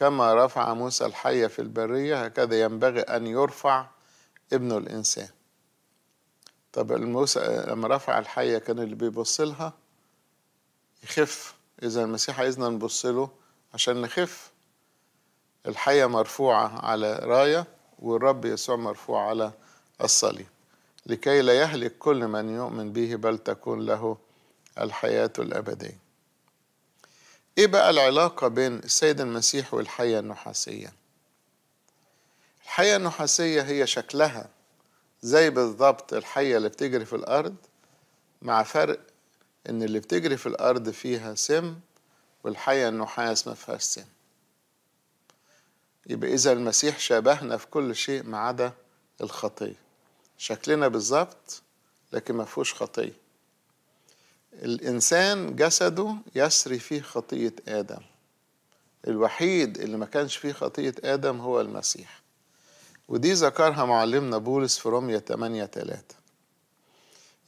كما رفع موسى الحية في البرية هكذا ينبغي أن يرفع ابن الإنسان طب موسى لما رفع الحية كان اللي بيبص لها يخف إذا المسيح عايزنا نبص له عشان نخف الحية مرفوعة على راية والرب يسوع مرفوع على الصليب لكي لا يهلك كل من يؤمن به بل تكون له الحياة الأبدية ايه بقى العلاقة بين السيد المسيح والحية النحاسية الحية النحاسية هي شكلها زي بالضبط الحية اللي بتجري في الأرض مع فرق إن اللي بتجري في الأرض فيها سم والحية النحاس ما فيهاش سم يبقى إذا المسيح شبهنا في كل شيء ما عدا الخطية شكلنا بالظبط لكن ما فيهوش خطيه الإنسان جسده يسري فيه خطية آدم الوحيد اللي ما كانش فيه خطية آدم هو المسيح ودي ذكرها معلمنا بولس في رومية 8 3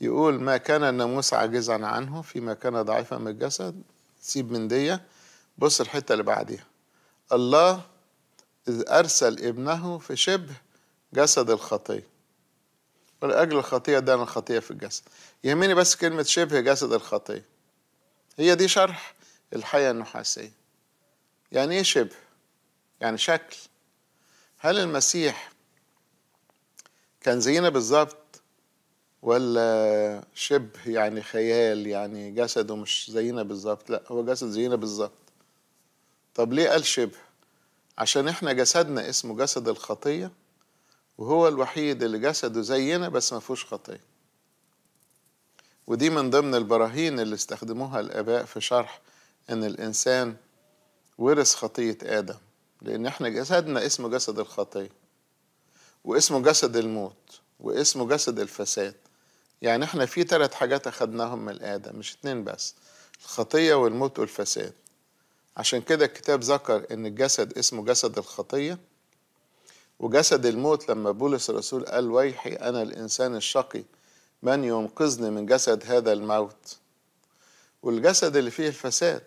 يقول ما كان الناموس عاجزا عنه فيما كان ضعيفا من الجسد سيب من دية بص الحتة اللي بعديها الله إذ أرسل ابنه في شبه جسد الخطية ولأجل الخطية دان الخطية في الجسد يهمني بس كلمة شبه جسد الخطية هي دي شرح الحياة النحاسية يعني ايه شبه؟ يعني شكل هل المسيح كان زينا بالظبط ولا شبه يعني خيال يعني جسده مش زينا بالظبط لا هو جسد زينا بالظبط طب ليه قال شبه عشان احنا جسدنا اسمه جسد الخطيه وهو الوحيد اللي جسده زينا بس ما فيهوش خطيه ودي من ضمن البراهين اللي استخدموها الاباء في شرح ان الانسان ورث خطيه ادم لان احنا جسدنا اسمه جسد الخطيه واسمه جسد الموت واسمه جسد الفساد يعني احنا في ثلاث حاجات اخدناهم من ادم مش اتنين بس الخطيه والموت والفساد عشان كده الكتاب ذكر ان الجسد اسمه جسد الخطيه وجسد الموت لما بولس الرسول قال ويحي أنا الإنسان الشقي من ينقذني من جسد هذا الموت والجسد اللي فيه الفساد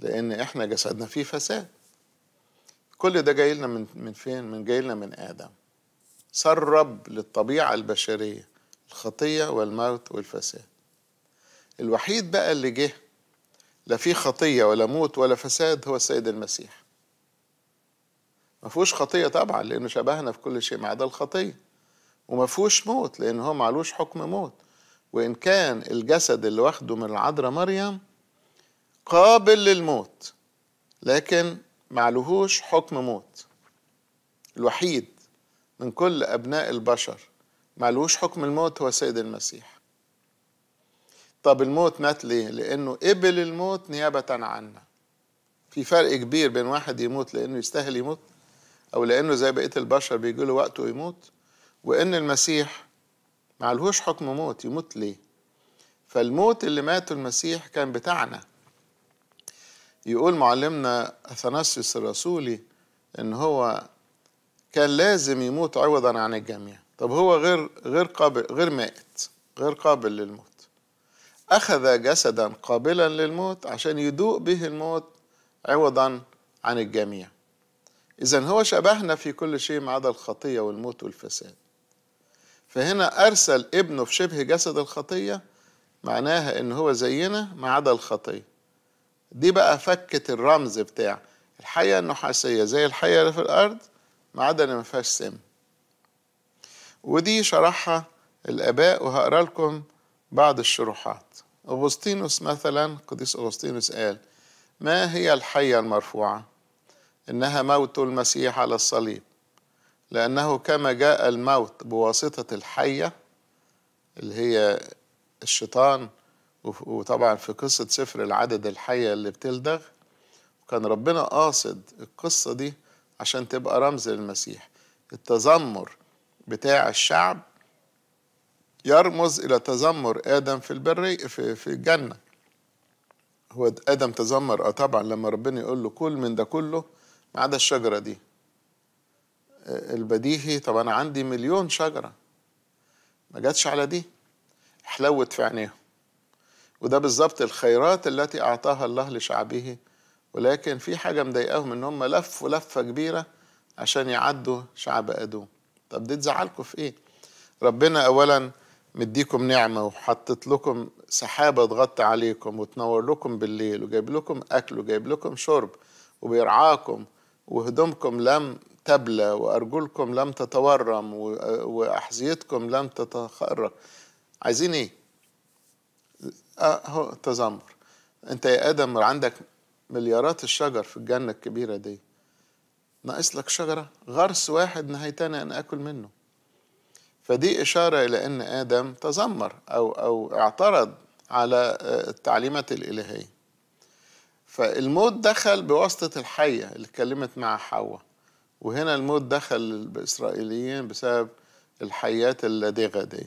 لأن إحنا جسدنا فيه فساد كل ده جاي لنا من من فين؟ من جاي لنا من آدم سرب للطبيعة البشرية الخطية والموت والفساد الوحيد بقى اللي جه لا فيه خطية ولا موت ولا فساد هو السيد المسيح ما فيهوش خطيه طبعا لانه شبهنا في كل شيء ما عدا الخطيه وما فيهوش موت لان هو معلوش حكم موت وان كان الجسد اللي واخده من العذراء مريم قابل للموت لكن معلهوش حكم موت الوحيد من كل ابناء البشر معلهوش حكم الموت هو سيد المسيح طب الموت مات ليه لانه قبل الموت نيابه عنا في فرق كبير بين واحد يموت لانه يستاهل يموت أو لأنه زي بقية البشر بيجي له وقت ويموت وإن المسيح معلهوش حكم موت يموت ليه فالموت اللي ماته المسيح كان بتاعنا يقول معلمنا أثناسيوس الرسولي إن هو كان لازم يموت عوضا عن الجميع طب هو غير غير قابل غير مائت غير قابل للموت أخذ جسدا قابلا للموت عشان يدوق به الموت عوضا عن الجميع إذا هو شبهنا في كل شيء ما عدا الخطية والموت والفساد فهنا أرسل ابنه في شبه جسد الخطية معناها إن هو زينا ما عدا الخطية دي بقى فكة الرمز بتاع الحية النحاسية زي الحية اللي في الأرض ما عدا اللي ما فيهاش سم ودي شرحها الآباء وهقرا لكم بعض الشروحات أغسطينوس مثلا قديس أغسطينوس قال ما هي الحية المرفوعة؟ إنها موت المسيح على الصليب لأنه كما جاء الموت بواسطة الحية اللي هي الشيطان وطبعا في قصة سفر العدد الحية اللي بتلدغ كان ربنا قاصد القصة دي عشان تبقى رمز للمسيح التذمر بتاع الشعب يرمز إلى تذمر آدم في البري في, في الجنة هو آدم تذمر اه طبعا لما ربنا يقول له كل من ده كله ما عدا الشجرة دي البديهي طب أنا عندي مليون شجرة ما جاتش على دي حلوت في عينيهم وده بالظبط الخيرات التي أعطاها الله لشعبه ولكن في حاجة مضايقاهم إن هم لفوا لفة كبيرة عشان يعدوا شعب أدوم طب دي تزعلكم في إيه؟ ربنا أولا مديكم نعمة وحطت لكم سحابة تغطي عليكم وتنور لكم بالليل وجايب لكم أكل وجايب لكم شرب وبيرعاكم وهدومكم لم تبلى وأرجلكم لم تتورم وأحذيتكم لم تتخرق عايزين إيه؟ أهو أه، تذمر أنت يا آدم عندك مليارات الشجر في الجنة الكبيرة دي ناقص لك شجرة غرس واحد نهايتنا أن أكل منه فدي إشارة إلى أن آدم تذمر أو أو اعترض على آه، التعليمات الإلهية فالموت دخل بواسطة الحية اللي اتكلمت مع حواء وهنا الموت دخل الإسرائيليين بسبب الحيات اللدغة دي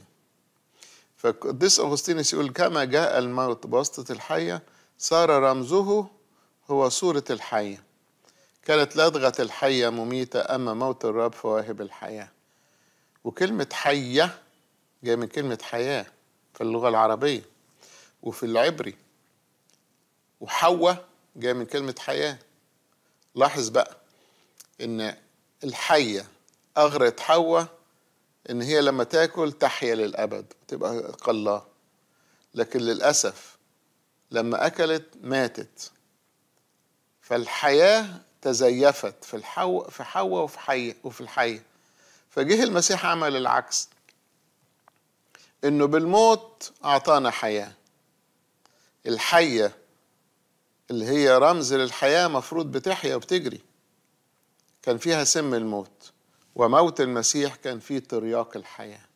فقديس أغسطينس يقول كما جاء الموت بواسطة الحية صار رمزه هو صورة الحية كانت لدغة الحية مميتة أما موت الرب فواهب الحياة وكلمة حية جاية من كلمة حياة في اللغة العربية وفي العبري وحواء جايه من كلمه حياه لاحظ بقى ان الحيه اغرت حواء ان هي لما تاكل تحيا للابد تبقى قلاه لكن للاسف لما اكلت ماتت فالحياه تزيفت في الحو في حواء وفي حي وفي الحيه فجه المسيح عمل العكس انه بالموت اعطانا حياه الحيه اللي هي رمز للحياة مفروض بتحيا وبتجري كان فيها سم الموت وموت المسيح كان فيه ترياق الحياه